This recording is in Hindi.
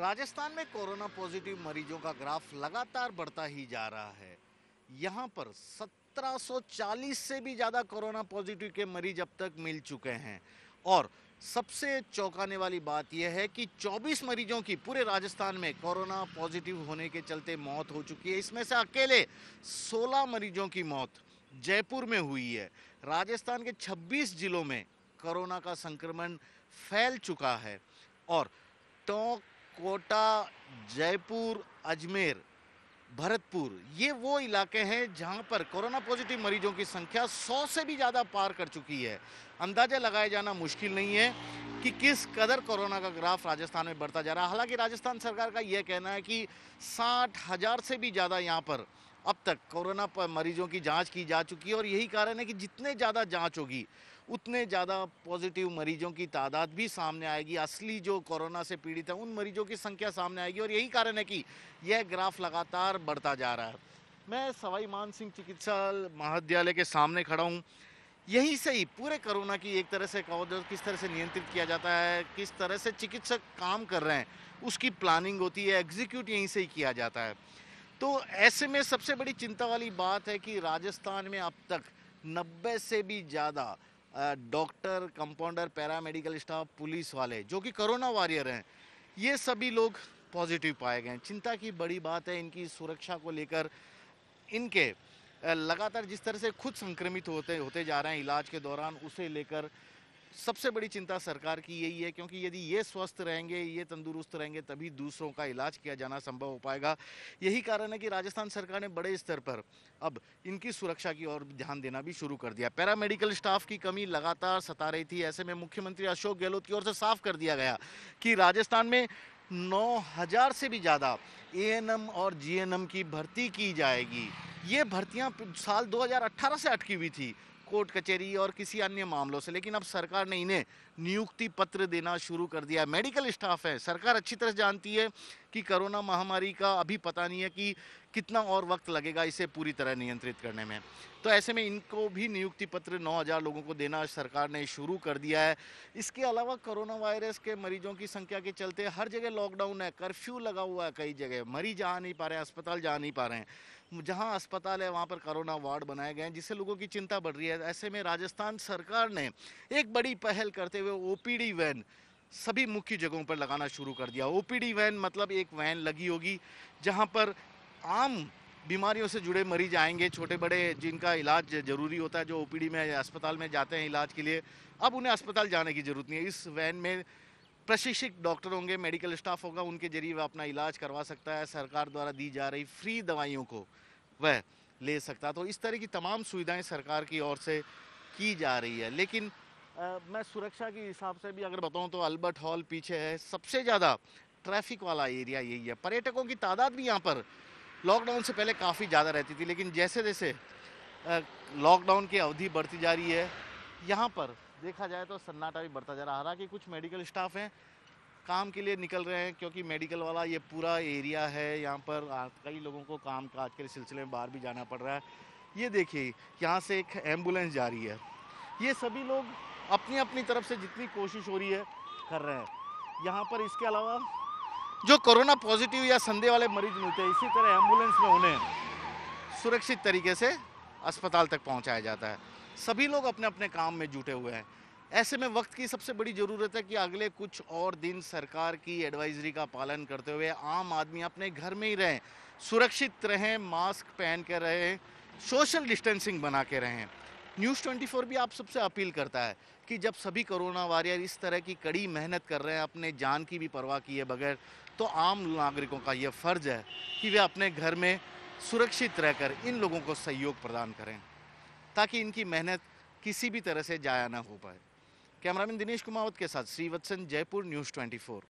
राजस्थान में कोरोना पॉजिटिव मरीजों का ग्राफ लगातार बढ़ता ही जा रहा है यहाँ पर 1740 से भी ज़्यादा कोरोना पॉजिटिव के मरीज अब तक मिल चुके हैं और सबसे चौंकाने वाली बात यह है कि 24 मरीजों की पूरे राजस्थान में कोरोना पॉजिटिव होने के चलते मौत हो चुकी है इसमें से अकेले 16 मरीजों की मौत जयपुर में हुई है राजस्थान के 26 जिलों में कोरोना का संक्रमण फैल चुका है और टोंक कोटा जयपुर अजमेर भरतपुर ये वो इलाके हैं जहां पर कोरोना पॉजिटिव मरीजों की संख्या 100 से भी ज़्यादा पार कर चुकी है अंदाज़ा लगाया जाना मुश्किल नहीं है कि किस कदर कोरोना का ग्राफ राजस्थान में बढ़ता जा रहा है हालांकि राजस्थान सरकार का यह कहना है कि साठ हज़ार से भी ज़्यादा यहाँ पर अब तक कोरोना मरीजों की जांच की जा चुकी है और यही कारण है कि जितने ज़्यादा जांच होगी उतने ज़्यादा पॉजिटिव मरीजों की तादाद भी सामने आएगी असली जो कोरोना से पीड़ित है उन मरीजों की संख्या सामने आएगी और यही कारण है कि यह ग्राफ लगातार बढ़ता जा रहा है मैं सवाई मान सिंह चिकित्सा महाविद्यालय के सामने खड़ा हूँ यही से ही पूरे कोरोना की एक तरह से कहो किस तरह से नियंत्रित किया जाता है किस तरह से चिकित्सक काम कर रहे हैं उसकी प्लानिंग होती है एग्जीक्यूट यहीं से ही किया जाता है तो ऐसे में सबसे बड़ी चिंता वाली बात है कि राजस्थान में अब तक 90 से भी ज़्यादा doctor compounder paramedical staff police वाले जो कि कोरोना वॉरियर हैं ये सभी लोग पॉजिटिव पाए गए हैं चिंता की बड़ी बात है इनकी सुरक्षा को लेकर इनके लगातार जिस तरह से खुद संक्रमित होते होते जा रहे हैं इलाज के दौरान उसे लेकर सबसे बड़ी चिंता सरकार की यही है क्योंकि यदि ये स्वस्थ रहेंगे ये तंदुरुस्त रहेंगे तभी दूसरों का इलाज किया जाना संभव हो पाएगा यही कारण है कि राजस्थान सरकार ने बड़े स्तर पर अब इनकी सुरक्षा की ओर ध्यान देना भी शुरू कर दिया पैरामेडिकल स्टाफ की कमी लगातार सता रही थी ऐसे में मुख्यमंत्री अशोक गहलोत की ओर से साफ कर दिया गया कि राजस्थान में 9000 से भी ज़्यादा ए और जी की भर्ती की जाएगी ये भर्तियां साल 2018 से अटकी हुई थी कोर्ट कचहरी और किसी अन्य मामलों से लेकिन अब सरकार ने इन्हें नियुक्ति पत्र देना शुरू कर दिया मेडिकल स्टाफ है सरकार अच्छी तरह जानती है कि कोरोना महामारी का अभी पता नहीं है कि कितना और वक्त लगेगा इसे पूरी तरह नियंत्रित करने में तो ऐसे में इनको भी नियुक्ति पत्र 9000 लोगों को देना सरकार ने शुरू कर दिया है इसके अलावा कोरोना वायरस के मरीजों की संख्या के चलते हर जगह लॉकडाउन है कर्फ्यू लगा हुआ है कई जगह मरीज आ नहीं पा रहे हैं अस्पताल जा नहीं पा रहे हैं जहाँ अस्पताल है वहाँ पर कोरोना वार्ड बनाए गए हैं जिससे लोगों की चिंता बढ़ रही है ऐसे में राजस्थान सरकार ने एक बड़ी पहल करते हुए ओ वैन सभी मुख्य जगहों पर लगाना शुरू कर दिया ओपीडी वैन मतलब एक वैन लगी होगी जहाँ पर आम बीमारियों से जुड़े मरीज आएंगे छोटे बड़े जिनका इलाज जरूरी होता है जो ओपीडी में अस्पताल में जाते हैं इलाज के लिए अब उन्हें अस्पताल जाने की जरूरत नहीं है इस वैन में प्रशिक्षित डॉक्टर होंगे मेडिकल स्टाफ होगा उनके जरिए वह अपना इलाज करवा सकता है सरकार द्वारा दी जा रही फ्री दवाइयों को वह ले सकता है तो इस तरह की तमाम सुविधाएं सरकार की ओर से की जा रही है लेकिन आ, मैं सुरक्षा के हिसाब से भी अगर बताऊं तो अल्बर्ट हॉल पीछे है सबसे ज़्यादा ट्रैफिक वाला एरिया यही है पर्यटकों की तादाद भी यहाँ पर लॉकडाउन से पहले काफ़ी ज़्यादा रहती थी लेकिन जैसे जैसे लॉकडाउन की अवधि बढ़ती जा रही है यहाँ पर देखा जाए तो सन्नाटा भी बढ़ता जा रहा है हालांकि कुछ मेडिकल स्टाफ हैं काम के लिए निकल रहे हैं क्योंकि मेडिकल वाला ये पूरा एरिया है यहाँ पर कई लोगों को काम काज के सिलसिले में बाहर भी जाना पड़ रहा है ये देखिए यहाँ से एक एम्बुलेंस जा रही है ये सभी लोग अपनी अपनी तरफ से जितनी कोशिश हो रही है कर रहे हैं यहाँ पर इसके अलावा जो कोरोना पॉजिटिव या संदेह वाले मरीज मिलते हैं इसी तरह एम्बुलेंस में उन्हें सुरक्षित तरीके से अस्पताल तक पहुंचाया जाता है सभी लोग अपने अपने काम में जुटे हुए हैं ऐसे में वक्त की सबसे बड़ी ज़रूरत है कि अगले कुछ और दिन सरकार की एडवाइजरी का पालन करते हुए आम आदमी अपने घर में ही रहें सुरक्षित रहें मास्क पहन कर रहें सोशल डिस्टेंसिंग बना के रहें न्यूज़ 24 भी आप सबसे अपील करता है कि जब सभी कोरोना वॉरियर इस तरह की कड़ी मेहनत कर रहे हैं अपने जान की भी परवाह किए बगैर तो आम नागरिकों का यह फ़र्ज है कि वे अपने घर में सुरक्षित रहकर इन लोगों को सहयोग प्रदान करें ताकि इनकी मेहनत किसी भी तरह से जाया ना हो पाए कैमरामैन दिनेश कुमावत के साथ श्रीवत्सन जयपुर न्यूज़ 24